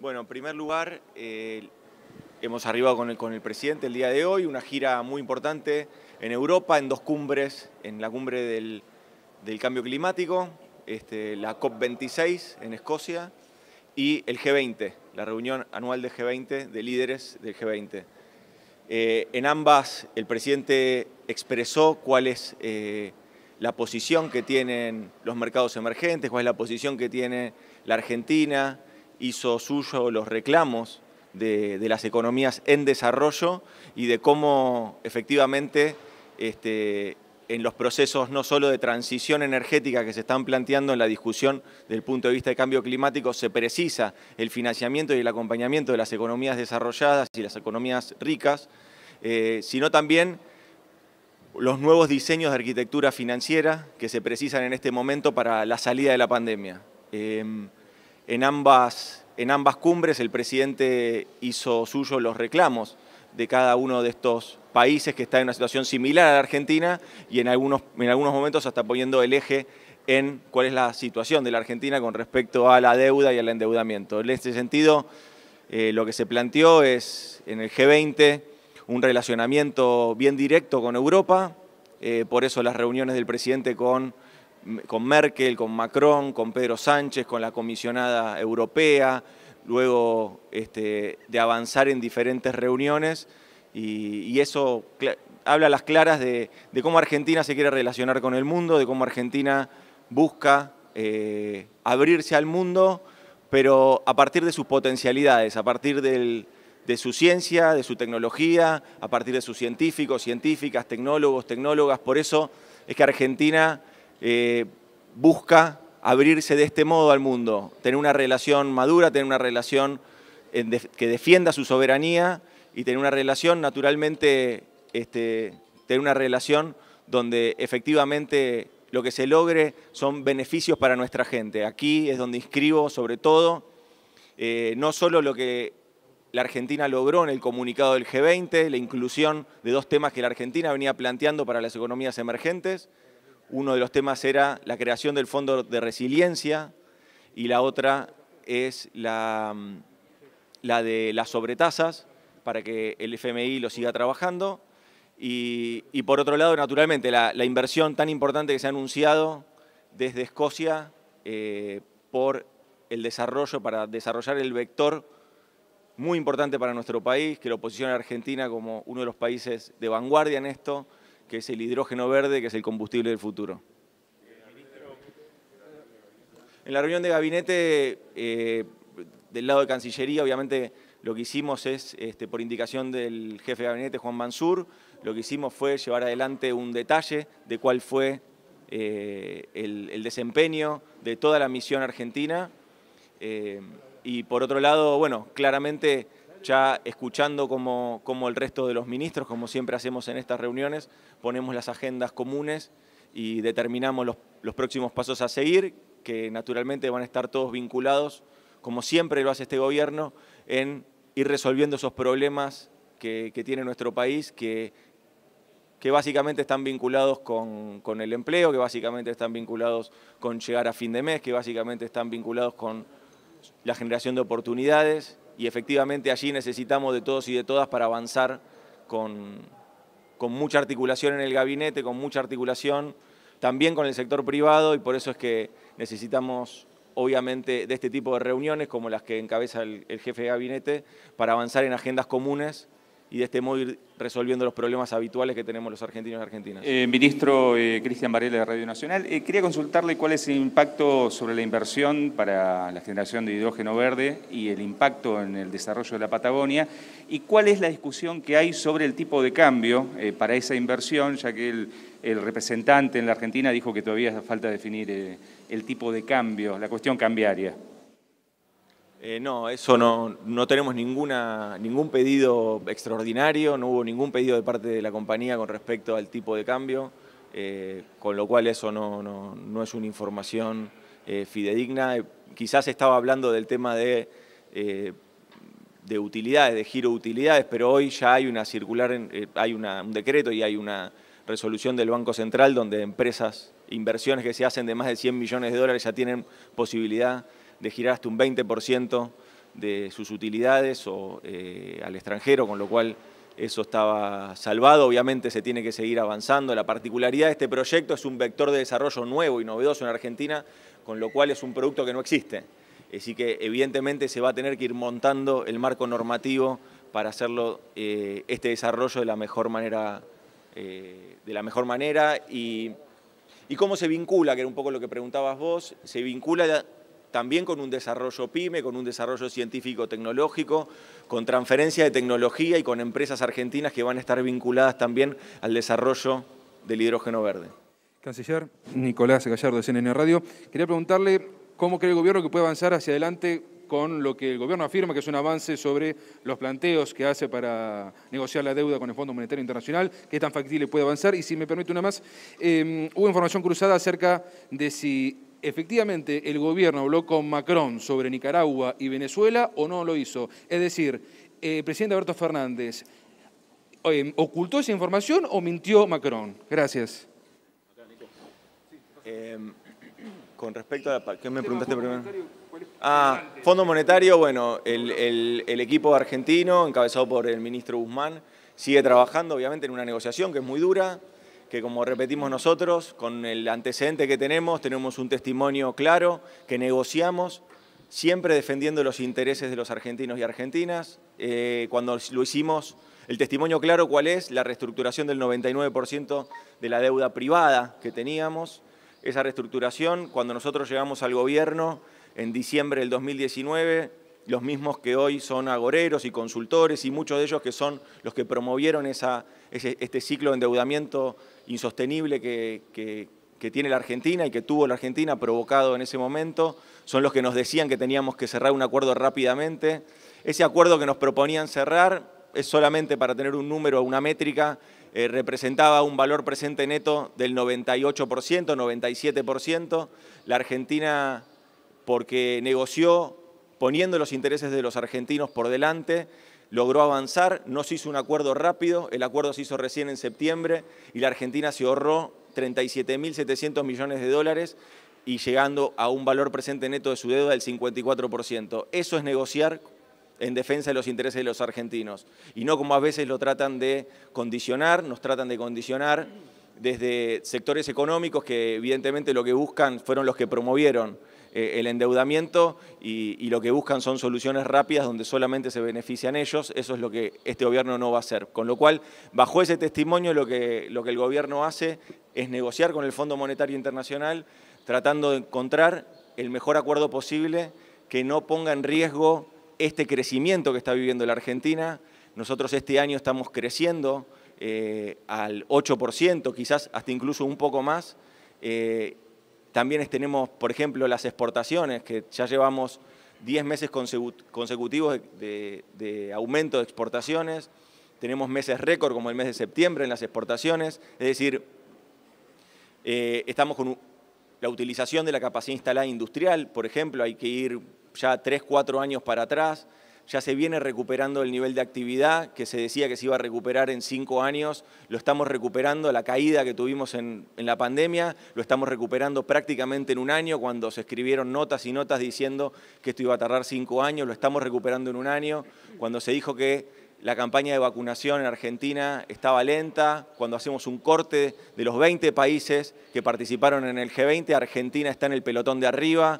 Bueno, en primer lugar, eh, hemos arribado con el, presidente el día de hoy, una gira muy importante en Europa, en dos cumbres, en la cumbre del, cambio climático, este, la COP26 en Escocia y el G20, la reunión anual de G20, de líderes del G20. Eh, en ambas el presidente expresó cuál es eh, la posición que tienen los mercados emergentes, cuál es la posición que tiene la Argentina, hizo suyo los reclamos de, las economías en desarrollo y de cómo efectivamente este, en los procesos no solo de transición energética que se están planteando en la discusión del punto de vista del cambio climático, se precisa el financiamiento y el acompañamiento de las economías desarrolladas y las economías ricas, eh, sino también los nuevos diseños de arquitectura financiera que se precisan en este momento para la salida de la pandemia. Eh, en ambas, en ambas cumbres el presidente hizo suyo los reclamos de cada uno de estos países que está en una situación similar a la Argentina y en algunos, en algunos momentos hasta poniendo el eje en cuál es la situación de la Argentina con respecto a la deuda y al endeudamiento. En este sentido, eh, lo que se planteó es en el G20 un relacionamiento bien directo con Europa, eh, por eso las reuniones del presidente con con Merkel, con Macron, con Pedro Sánchez, con la comisionada europea, luego este, de avanzar en diferentes reuniones y, eso habla a las claras de, cómo Argentina se quiere relacionar con el mundo, de cómo Argentina busca eh, abrirse al mundo, pero a partir de sus potencialidades, a partir de su ciencia, de su tecnología, a partir de sus científicos, científicas, tecnólogos, tecnólogas. Por eso es que Argentina eh, busca abrirse de este modo al mundo, tener una relación madura, tener una relación eh, que defienda su soberanía y tener una relación naturalmente, este, tener una relación donde efectivamente lo que se logre son beneficios para nuestra gente. Aquí es donde inscribo sobre todo eh, no solo lo que la Argentina logró en el comunicado del G20, la inclusión de dos temas que la Argentina venía planteando para las economías emergentes, uno de los temas era la creación del Fondo de Resiliencia y la otra es la, de las sobretasas para que el FMI lo siga trabajando. Y, por otro lado, naturalmente, la, inversión tan importante que se ha anunciado desde Escocia eh, por el desarrollo, para desarrollar el vector muy importante para nuestro país, que lo posiciona a Argentina como uno de los países de vanguardia en esto, que es el hidrógeno verde, que es el combustible del futuro. En la reunión de gabinete eh, del lado de Cancillería, obviamente lo que hicimos es, este, por indicación del jefe de gabinete, Juan Mansur, lo que hicimos fue llevar adelante un detalle de cuál fue eh, el, desempeño de toda la misión argentina. Eh, y por otro lado, bueno, claramente ya escuchando como, el resto de los ministros, como siempre hacemos en estas reuniones, ponemos las agendas comunes y determinamos los, próximos pasos a seguir, que naturalmente van a estar todos vinculados, como siempre lo hace este gobierno, en ir resolviendo esos problemas que, tiene nuestro país, que, que básicamente están vinculados con, con, el empleo, que básicamente están vinculados con llegar a fin de mes, que básicamente están vinculados con la generación de oportunidades y efectivamente allí necesitamos de todos y de todas para avanzar con, mucha articulación en el gabinete, con mucha articulación también con el sector privado y por eso es que necesitamos obviamente de este tipo de reuniones como las que encabeza el, el jefe de gabinete para avanzar en agendas comunes y de este modo ir resolviendo los problemas habituales que tenemos los argentinos y argentinas. Eh, ministro eh, Cristian Varela de Radio Nacional, eh, quería consultarle cuál es el impacto sobre la inversión para la generación de hidrógeno verde y el impacto en el desarrollo de la Patagonia y cuál es la discusión que hay sobre el tipo de cambio para esa inversión, ya que el, el, representante en la Argentina dijo que todavía falta definir el tipo de cambio, la cuestión cambiaria. Eh, no, eso no, no tenemos ningún pedido extraordinario, no hubo ningún pedido de parte de la compañía con respecto al tipo de cambio, eh, con lo cual eso no, no, es una información eh, fidedigna. Quizás estaba hablando del tema de, de utilidades, de giro utilidades, pero hoy ya hay una circular, hay un decreto y hay una resolución del Banco Central donde empresas, inversiones que se hacen de más de 100 millones de dólares ya tienen posibilidad de girar hasta un 20% de sus utilidades o, eh, al extranjero, con lo cual eso estaba salvado. Obviamente se tiene que seguir avanzando. La particularidad de este proyecto es un vector de desarrollo nuevo y novedoso en Argentina, con lo cual es un producto que no existe. Así que evidentemente se va a tener que ir montando el marco normativo para hacerlo eh, este desarrollo de la mejor manera, eh, de la mejor manera y, y cómo se vincula, que era un poco lo que preguntabas vos, se vincula también con un desarrollo PYME, con un desarrollo científico-tecnológico, con transferencia de tecnología y con empresas argentinas que van a estar vinculadas también al desarrollo del hidrógeno verde. Canciller Nicolás Gallardo de CNN Radio, quería preguntarle cómo cree el gobierno que puede avanzar hacia adelante con lo que el gobierno afirma que es un avance sobre los planteos que hace para negociar la deuda con el Fondo Monetario Internacional, qué tan factible puede avanzar. Y si me permite una más, eh, hubo información cruzada acerca de si efectivamente el gobierno habló con Macron sobre Nicaragua y Venezuela o no lo hizo. Es decir, eh, presidente Alberto Fernández, eh, ¿ocultó esa información o mintió Macron? Gracias. Eh, con respecto a ¿Qué me preguntaste primero? Ah, Fondo Monetario, bueno, el equipo argentino, encabezado por el ministro Guzmán, sigue trabajando obviamente en una negociación que es muy dura, que como repetimos nosotros, con el antecedente que tenemos, tenemos un testimonio claro, que negociamos, siempre defendiendo los intereses de los argentinos y argentinas. Eh, cuando lo hicimos, el testimonio claro cuál es, la reestructuración del 99% de la deuda privada que teníamos. Esa reestructuración, cuando nosotros llegamos al gobierno en diciembre del 2019, los mismos que hoy son agoreros y consultores y muchos de ellos que son los que promovieron este ciclo de endeudamiento insostenible que, que, tiene la Argentina y que tuvo la Argentina provocado en ese momento, son los que nos decían que teníamos que cerrar un acuerdo rápidamente. Ese acuerdo que nos proponían cerrar es solamente para tener un número, una métrica, eh, representaba un valor presente neto del 98%, 97%. La Argentina, porque negoció poniendo los intereses de los argentinos por delante, logró avanzar, no se hizo un acuerdo rápido, el acuerdo se hizo recién en septiembre y la Argentina se ahorró 37.700 millones de dólares y llegando a un valor presente neto de su deuda del 54%. Eso es negociar en defensa de los intereses de los argentinos y no como a veces lo tratan de condicionar, nos tratan de condicionar desde sectores económicos que evidentemente lo que buscan fueron los que promovieron eh, el endeudamiento y, lo que buscan son soluciones rápidas donde solamente se benefician ellos. Eso es lo que este gobierno no va a hacer. Con lo cual, bajo ese testimonio, lo que, lo que el gobierno hace es negociar con el Fondo Monetario Internacional tratando de encontrar el mejor acuerdo posible que no ponga en riesgo este crecimiento que está viviendo la Argentina. Nosotros este año estamos creciendo eh, al 8%, quizás hasta incluso un poco más. Eh, también tenemos, por ejemplo, las exportaciones, que ya llevamos 10 meses consecutivos de, aumento de exportaciones. Tenemos meses récord, como el mes de septiembre, en las exportaciones. Es decir, eh, estamos con la utilización de la capacidad instalada industrial, por ejemplo, hay que ir ya 3, 4 años para atrás ya se viene recuperando el nivel de actividad que se decía que se iba a recuperar en cinco años, lo estamos recuperando, la caída que tuvimos en, la pandemia, lo estamos recuperando prácticamente en un año, cuando se escribieron notas y notas diciendo que esto iba a tardar cinco años, lo estamos recuperando en un año, cuando se dijo que la campaña de vacunación en Argentina estaba lenta, cuando hacemos un corte de los 20 países que participaron en el G20, Argentina está en el pelotón de arriba,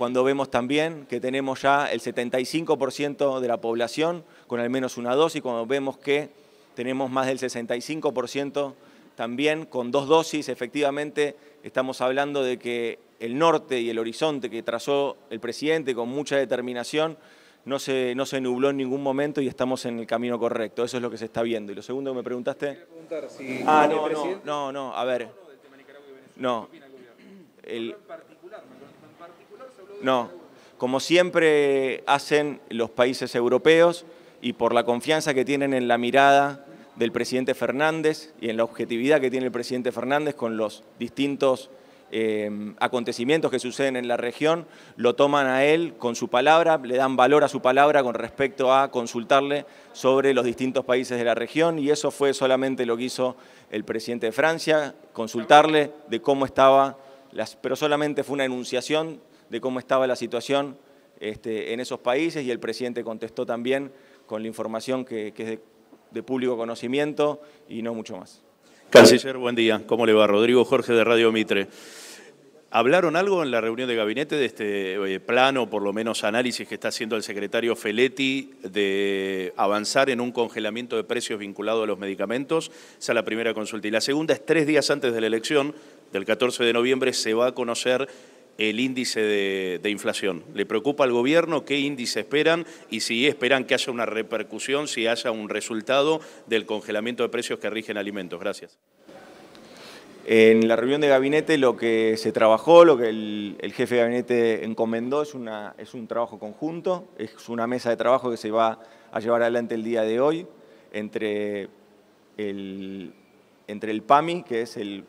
cuando vemos también que tenemos ya el 75% de la población con al menos una dosis, cuando vemos que tenemos más del 65% también con dos dosis, efectivamente estamos hablando de que el norte y el horizonte que trazó el presidente con mucha determinación no se, no se nubló en ningún momento y estamos en el camino correcto. Eso es lo que se está viendo. Y lo segundo que me preguntaste... ah, no, no, no, no, a ver. No. El, no, como siempre hacen los países europeos y por la confianza que tienen en la mirada del presidente Fernández y en la objetividad que tiene el presidente Fernández con los distintos eh, acontecimientos que suceden en la región, lo toman a él con su palabra, le dan valor a su palabra con respecto a consultarle sobre los distintos países de la región y eso fue solamente lo que hizo el presidente de Francia, consultarle de cómo estaba, las, pero solamente fue una enunciación de cómo estaba la situación este, en esos países y el presidente contestó también con la información que, es de, público conocimiento y no mucho más. Canciller, buen día. ¿Cómo le va? Rodrigo Jorge de Radio Mitre. ¿Hablaron algo en la reunión de gabinete de este eh, plano, por lo menos análisis que está haciendo el secretario Feletti de avanzar en un congelamiento de precios vinculado a los medicamentos? Esa es la primera consulta. Y la segunda es tres días antes de la elección, del 14 de noviembre, se va a conocer el índice de, inflación. ¿Le preocupa al gobierno qué índice esperan y si esperan que haya una repercusión, si haya un resultado del congelamiento de precios que rigen alimentos? Gracias. En la reunión de gabinete lo que se trabajó, lo que el, jefe de gabinete encomendó es, una, es un trabajo conjunto, es una mesa de trabajo que se va a llevar adelante el día de hoy entre entre el PAMI, que es el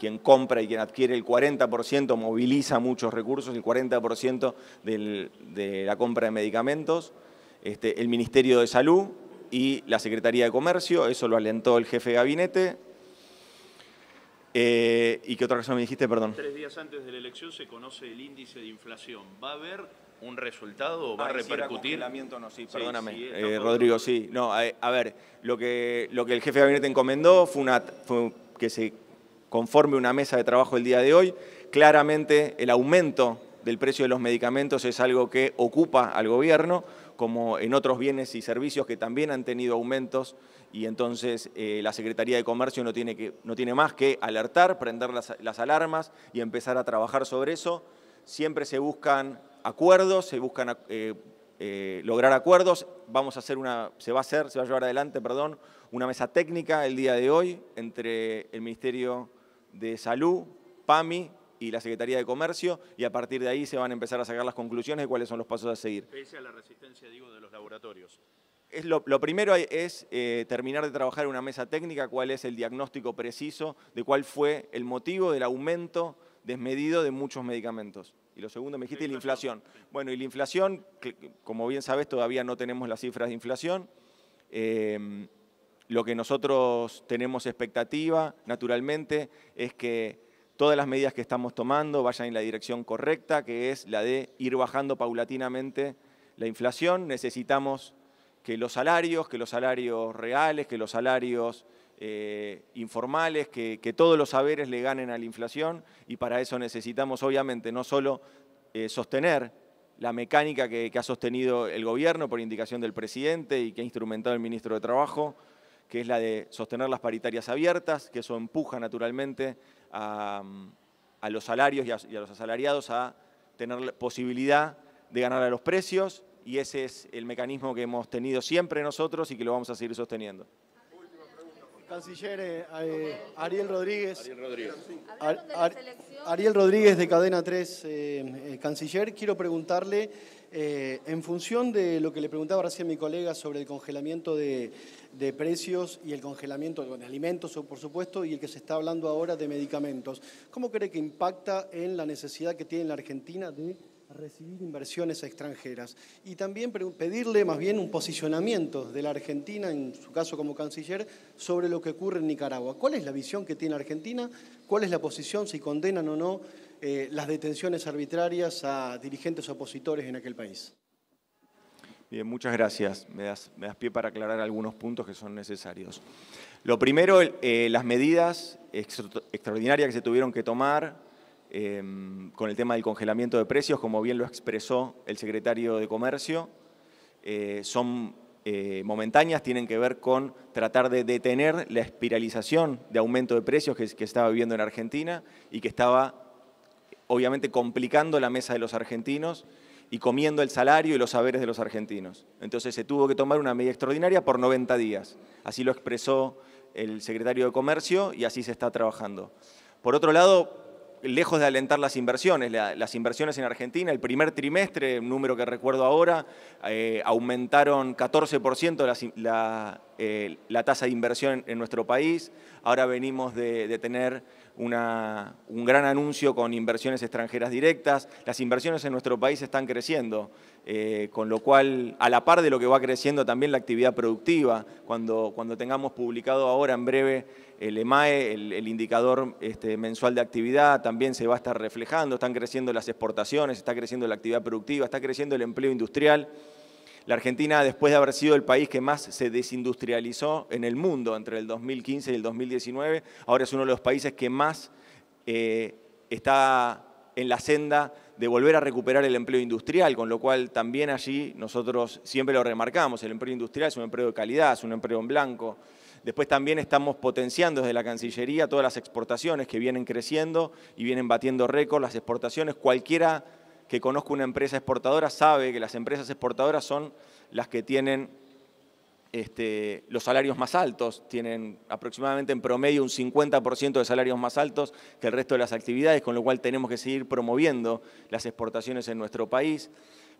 quien compra y quien adquiere el 40% moviliza muchos recursos, el 40% de la compra de medicamentos, este, el Ministerio de Salud y la Secretaría de Comercio, eso lo alentó el jefe de gabinete. Eh, ¿Y qué otra razón me dijiste, perdón? Tres días antes de la elección se conoce el índice de inflación. ¿Va a haber un resultado o va a repercutir? no, perdóname, eh, Rodrigo, sí. No, eh, a, ver, lo que, lo que el jefe de gabinete encomendó fue, una, fue que se conforme una mesa de trabajo el día de hoy. Claramente el aumento del precio de los medicamentos es algo que ocupa al gobierno, como en otros bienes y servicios que también han tenido aumentos y entonces eh, la Secretaría de Comercio no tiene, que, no tiene más que alertar, prender las, alarmas y empezar a trabajar sobre eso. Siempre se buscan acuerdos, se buscan eh, eh, lograr acuerdos. Vamos a hacer una, se va a hacer, se va a llevar adelante, perdón, una mesa técnica el día de hoy entre el Ministerio de Salud, PAMI y la Secretaría de Comercio y a partir de ahí se van a empezar a sacar las conclusiones de cuáles son los pasos a seguir. Pese a la resistencia, digo, de los laboratorios. Es lo, primero es eh, terminar de trabajar en una mesa técnica cuál es el diagnóstico preciso de cuál fue el motivo del aumento desmedido de muchos medicamentos. Y lo segundo me dijiste, la inflación. Bueno, y la inflación, como bien sabes, todavía no tenemos las cifras de inflación. Eh, lo que nosotros tenemos expectativa, naturalmente, es que todas las medidas que estamos tomando vayan en la dirección correcta, que es la de ir bajando paulatinamente la inflación. Necesitamos que los salarios, que los salarios reales, que los salarios eh, informales, que, todos los saberes le ganen a la inflación y para eso necesitamos obviamente no solo eh, sostener la mecánica que ha sostenido el gobierno por indicación del presidente y que ha instrumentado el ministro de Trabajo, que es la de sostener las paritarias abiertas, que eso empuja naturalmente a, los salarios y a, los asalariados a tener posibilidad de ganar a los precios y ese es el mecanismo que hemos tenido siempre nosotros y que lo vamos a seguir sosteniendo. Canciller eh, eh, Ariel Rodríguez. Ariel Rodríguez. de Cadena 3, eh, canciller, quiero preguntarle eh, en función de lo que le preguntaba recién mi colega sobre el congelamiento de, de precios y el congelamiento de alimentos, por supuesto, y el que se está hablando ahora de medicamentos, ¿cómo cree que impacta en la necesidad que tiene la Argentina de recibir inversiones extranjeras y también pedirle más bien un posicionamiento de la Argentina, en su caso como canciller, sobre lo que ocurre en Nicaragua. ¿Cuál es la visión que tiene Argentina? ¿Cuál es la posición? Si condenan o no eh, las detenciones arbitrarias a dirigentes opositores en aquel país. Bien, muchas gracias. Me das, pie para aclarar algunos puntos que son necesarios. Lo primero, eh, las medidas extraordinarias que se tuvieron que tomar Em, con el tema del congelamiento de precios, como bien lo expresó el secretario de Comercio, eh, son eh, momentáneas, tienen que ver con tratar de detener la espiralización de aumento de precios que, que estaba viviendo en Argentina y que estaba obviamente complicando la mesa de los argentinos y comiendo el salario y los saberes de los argentinos. Entonces se tuvo que tomar una medida extraordinaria por 90 días. Así lo expresó el secretario de Comercio y así se está trabajando. Por otro lado, lejos de alentar las inversiones. las inversiones en Argentina, el primer trimestre, un número que recuerdo ahora, eh, aumentaron 14% eh, la, tasa de inversión en, nuestro país. Ahora venimos de tener un gran anuncio con inversiones extranjeras directas. Las inversiones en nuestro país están creciendo, eh, con lo cual, a la par de lo que va creciendo también la actividad productiva, cuando, cuando tengamos publicado ahora en breve el EMAE, e, el, indicador este, mensual de actividad, también se va a estar reflejando, están creciendo las exportaciones, está creciendo la actividad productiva, está creciendo el empleo industrial. La Argentina, después de haber sido el país que más se desindustrializó en el mundo entre el 2015 y el 2019, ahora es uno de los países que más eh, está en la senda de volver a recuperar el empleo industrial, con lo cual también allí nosotros siempre lo remarcamos, el empleo industrial es un empleo de calidad, es un empleo en blanco. Después también estamos potenciando desde la Cancillería todas las exportaciones que vienen creciendo y vienen batiendo récord, las exportaciones, cualquiera que conozco una empresa exportadora sabe que las empresas exportadoras son las que tienen este, los salarios más altos, tienen aproximadamente en promedio un 50% de salarios más altos que el resto de las actividades, con lo cual tenemos que seguir promoviendo las exportaciones en nuestro país,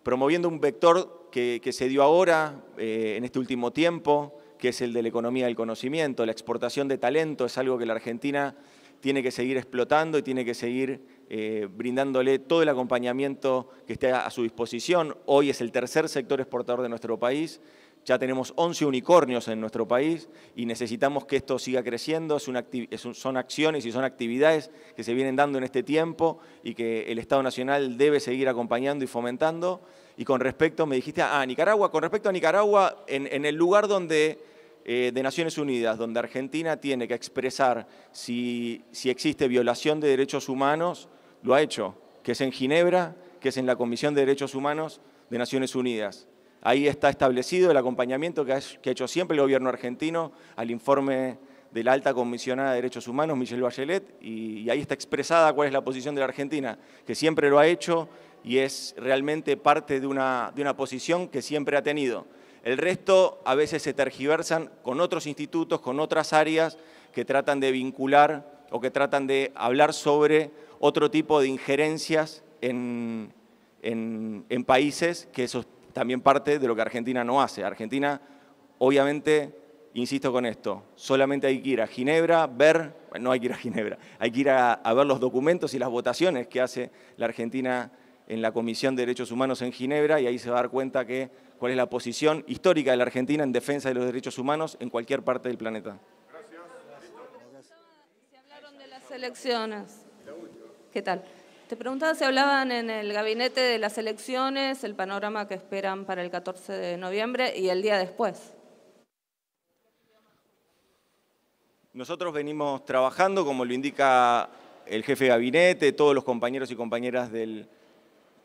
promoviendo un vector que, se dio ahora, eh, en este último tiempo, que es el de la economía del conocimiento, la exportación de talento, es algo que la Argentina tiene que seguir explotando y tiene que seguir eh, brindándole todo el acompañamiento que esté a, su disposición. Hoy es el tercer sector exportador de nuestro país. Ya tenemos 11 unicornios en nuestro país y necesitamos que esto siga creciendo. son acciones y son actividades que se vienen dando en este tiempo y que el Estado Nacional debe seguir acompañando y fomentando. Y con respecto, me dijiste, ah, Nicaragua, con respecto a Nicaragua, en el lugar donde eh, de Naciones Unidas, donde Argentina tiene que expresar si, existe violación de derechos humanos, lo ha hecho, que es en Ginebra, que es en la Comisión de Derechos Humanos de Naciones Unidas. Ahí está establecido el acompañamiento que ha hecho siempre el gobierno argentino al informe de la alta comisionada de derechos humanos, Michelle Bachelet, y, ahí está expresada cuál es la posición de la Argentina, que siempre lo ha hecho y es realmente parte de una posición que siempre ha tenido. El resto a veces se tergiversan con otros institutos, con otras áreas que tratan de vincular o que tratan de hablar sobre otro tipo de injerencias en, países, que eso también parte de lo que Argentina no hace. Argentina, obviamente, insisto con esto, solamente hay que ir a Ginebra, ver, no hay que ir a Ginebra, hay que ir a, a, ver los documentos y las votaciones que hace la Argentina en la Comisión de Derechos Humanos en Ginebra y ahí se va a dar cuenta que cuál es la posición histórica de la Argentina en defensa de los derechos humanos en cualquier parte del planeta. Gracias. Se hablaron de las elecciones. ¿Qué tal? Te preguntaba si hablaban en el gabinete de las elecciones, el panorama que esperan para el 14 de noviembre y el día después. Nosotros venimos trabajando, como lo indica el jefe de gabinete, todos los compañeros y compañeras del,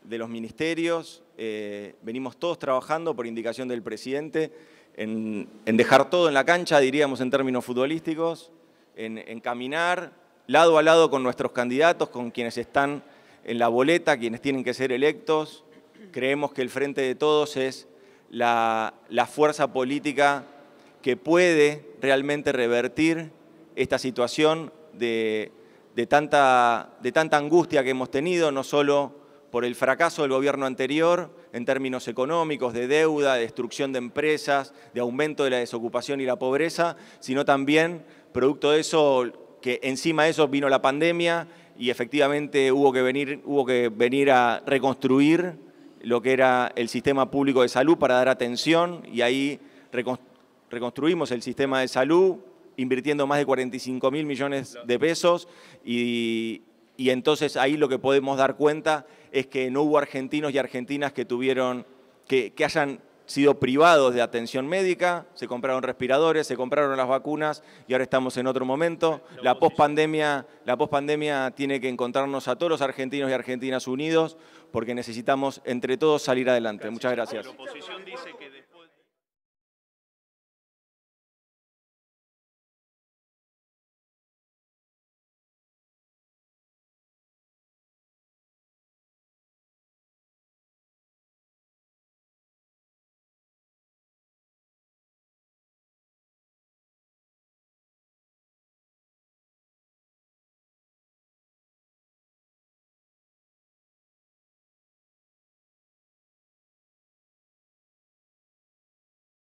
de los ministerios, eh, venimos todos trabajando por indicación del presidente en, dejar todo en la cancha, diríamos en términos futbolísticos, en, caminar lado a lado con nuestros candidatos, con quienes están en la boleta, quienes tienen que ser electos. Creemos que el Frente de Todos es la, fuerza política que puede realmente revertir esta situación de, tanta, de tanta angustia que hemos tenido, no solo por el fracaso del gobierno anterior en términos económicos, de deuda, de destrucción de empresas, de aumento de la desocupación y la pobreza, sino también producto de eso, que encima de eso vino la pandemia y efectivamente hubo que venir, hubo que venir a reconstruir lo que era el sistema público de salud para dar atención y ahí reconstruimos el sistema de salud invirtiendo más de 45 mil millones de pesos y, y entonces ahí lo que podemos dar cuenta es que no hubo argentinos y argentinas que tuvieron, que, que hayan sido privados de atención médica, se compraron respiradores, se compraron las vacunas y ahora estamos en otro momento. La pospandemia, la pospandemia tiene que encontrarnos a todos los argentinos y argentinas unidos porque necesitamos entre todos salir adelante. Muchas gracias.